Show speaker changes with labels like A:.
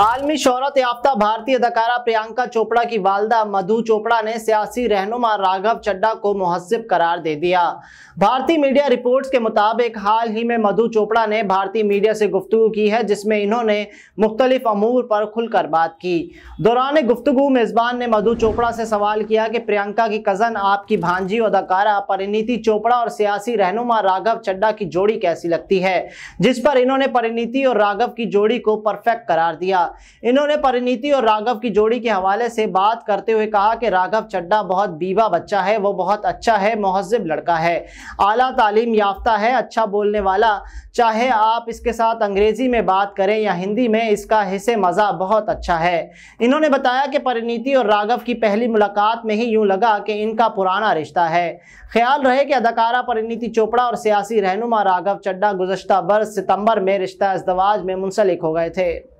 A: आलमी शोहरत याफ्ता भारतीय अदाकारा प्रियंका चोपड़ा की वालदा मधु चोपड़ा ने सियासी रहनुमा राघव चड्डा को मुहसिब करार दे दिया भारतीय मीडिया रिपोर्ट्स के मुताबिक हाल ही में मधु चोपड़ा ने भारतीय मीडिया से गुफ्तु की है जिसमें इन्होंने मुख्तलिफ अमूर पर खुलकर बात की दौरान गुफ्तु मेज़बान ने मधु चोपड़ा से सवाल किया कि प्रियंका की कज़न आपकी भांजी अदाकारा परिणीति चोपड़ा और सियासी रहनुमा राघव चड्डा की जोड़ी कैसी लगती है जिस पर इन्होंने परिणीति और राघव की जोड़ी को परफेक्ट करार दिया इन्होंने परिणीति और राघव की जोड़ी के हवाले से बात करते हुए कहा कि राघव चड्डा बहुत बीवा बच्चा है वो बहुत अच्छा है महजब लड़का है आला तालीम याफ्ता है अच्छा बोलने वाला चाहे आप इसके साथ अंग्रेज़ी में बात करें या हिंदी में इसका हिस्से मज़ा बहुत अच्छा है इन्होंने बताया कि परिणीति और राघव की पहली मुलाकात में ही यूं लगा कि इनका पुराना रिश्ता है ख्याल रहे कि अदाकारा परिणीति चोपड़ा और सियासी रहनुमा राघव चड्डा गुजशत बरस सितंबर में रिश्ता अजदवाज में मुंसलिक हो गए थे